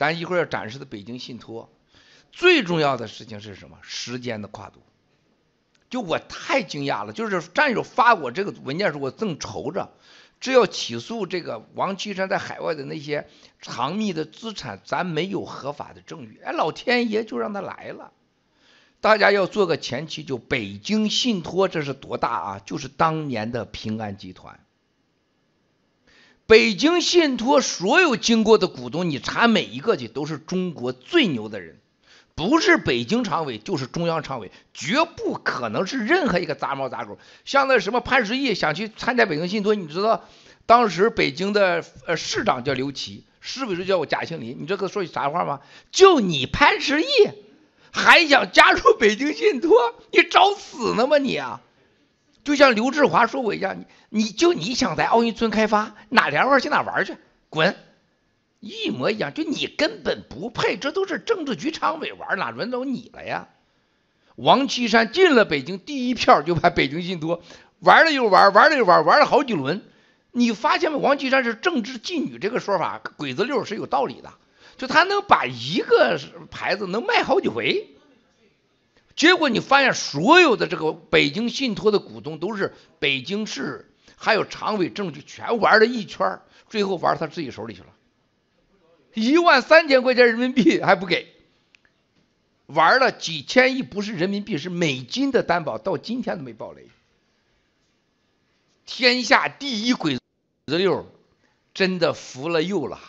咱一会儿要展示的北京信托，最重要的事情是什么？时间的跨度，就我太惊讶了。就是战友发我这个文件时，我正愁着，这要起诉这个王岐山在海外的那些藏匿的资产，咱没有合法的证据。哎，老天爷就让他来了。大家要做个前期，就北京信托，这是多大啊？就是当年的平安集团。北京信托所有经过的股东，你查每一个去，都是中国最牛的人，不是北京常委就是中央常委，绝不可能是任何一个杂毛杂狗。像那什么潘石屹想去参加北京信托，你知道当时北京的呃市长叫刘奇，市委书记叫我贾庆林，你这可说句啥话吗？就你潘石屹还想加入北京信托，你找死呢吗你？就像刘志华说我一样，你你就你想在奥运村开发哪凉快去哪玩去，滚，一模一样，就你根本不配，这都是政治局常委玩，哪轮到你了呀？王岐山进了北京第一票就把北京信托玩了又玩，玩了又玩，玩了好几轮，你发现没？王岐山是政治妓女这个说法，鬼子六是有道理的，就他能把一个牌子能卖好几回。结果你发现，所有的这个北京信托的股东都是北京市，还有常委，治局全玩了一圈最后玩到他自己手里去了，一万三千块钱人民币还不给，玩了几千亿，不是人民币，是美金的担保，到今天都没暴雷，天下第一鬼子六，真的服了又了。